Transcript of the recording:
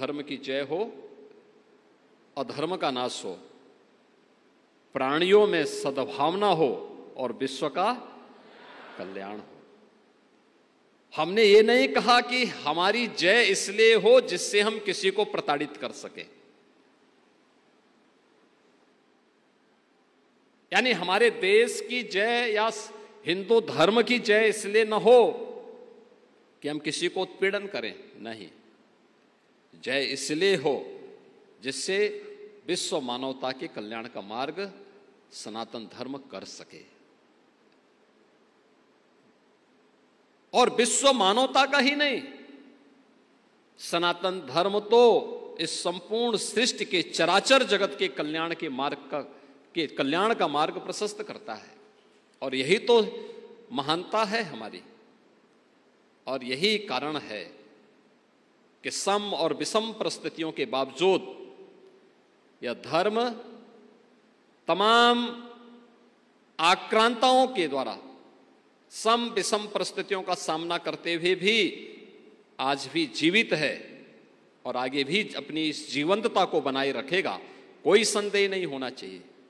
धर्म की जय हो अधर्म का नाश हो प्राणियों में सद्भावना हो और विश्व का कल्याण हो हमने ये नहीं कहा कि हमारी जय इसलिए हो जिससे हम किसी को प्रताड़ित कर सके यानी हमारे देश की जय या हिंदू धर्म की जय इसलिए न हो कि हम किसी को उत्पीड़न करें नहीं जय इसलिए हो जिससे विश्व मानवता के कल्याण का मार्ग सनातन धर्म कर सके और विश्व मानवता का ही नहीं सनातन धर्म तो इस संपूर्ण सृष्टि के चराचर जगत के कल्याण के मार्ग का के कल्याण का मार्ग प्रशस्त करता है और यही तो महानता है हमारी और यही कारण है कि सम और विषम परिस्थितियों के बावजूद यह धर्म तमाम आक्रांताओं के द्वारा सम विषम परिस्थितियों का सामना करते हुए भी आज भी जीवित है और आगे भी अपनी इस जीवंतता को बनाए रखेगा कोई संदेह नहीं होना चाहिए